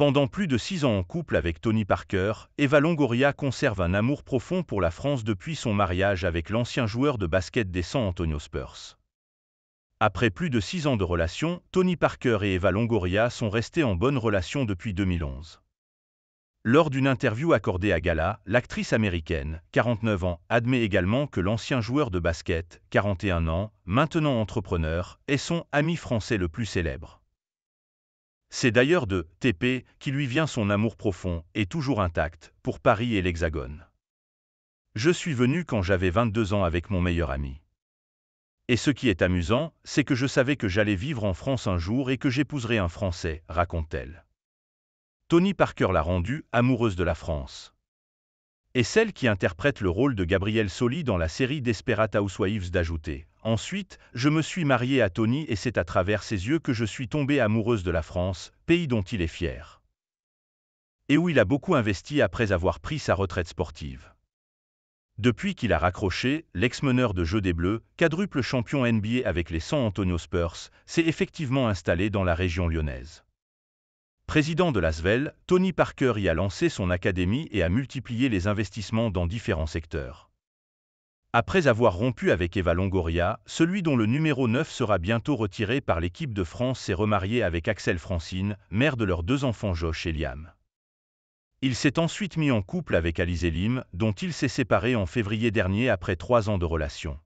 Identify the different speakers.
Speaker 1: Pendant plus de six ans en couple avec Tony Parker, Eva Longoria conserve un amour profond pour la France depuis son mariage avec l'ancien joueur de basket des San Antonio Spurs. Après plus de six ans de relation, Tony Parker et Eva Longoria sont restés en bonne relation depuis 2011. Lors d'une interview accordée à Gala, l'actrice américaine, 49 ans, admet également que l'ancien joueur de basket, 41 ans, maintenant entrepreneur, est son ami français le plus célèbre. C'est d'ailleurs de TP qui lui vient son amour profond et toujours intact pour Paris et l'Hexagone. Je suis venu quand j'avais 22 ans avec mon meilleur ami. Et ce qui est amusant, c'est que je savais que j'allais vivre en France un jour et que j'épouserais un Français, raconte-t-elle. Tony Parker l'a rendue amoureuse de la France. Et celle qui interprète le rôle de Gabrielle Soli dans la série d'Esperata ou Housewives d'ajouter Ensuite, je me suis marié à Tony et c'est à travers ses yeux que je suis tombée amoureuse de la France, pays dont il est fier. Et où il a beaucoup investi après avoir pris sa retraite sportive. Depuis qu'il a raccroché, l'ex-meneur de Jeux des Bleus, quadruple champion NBA avec les San Antonio Spurs, s'est effectivement installé dans la région lyonnaise. Président de l'ASVEL, Tony Parker y a lancé son académie et a multiplié les investissements dans différents secteurs après avoir rompu avec Eva Longoria, celui dont le numéro 9 sera bientôt retiré par l'équipe de France s'est remarié avec Axel Francine, mère de leurs deux enfants Josh et Liam. Il s'est ensuite mis en couple avec Alizé Lim, dont il s'est séparé en février dernier après trois ans de relation.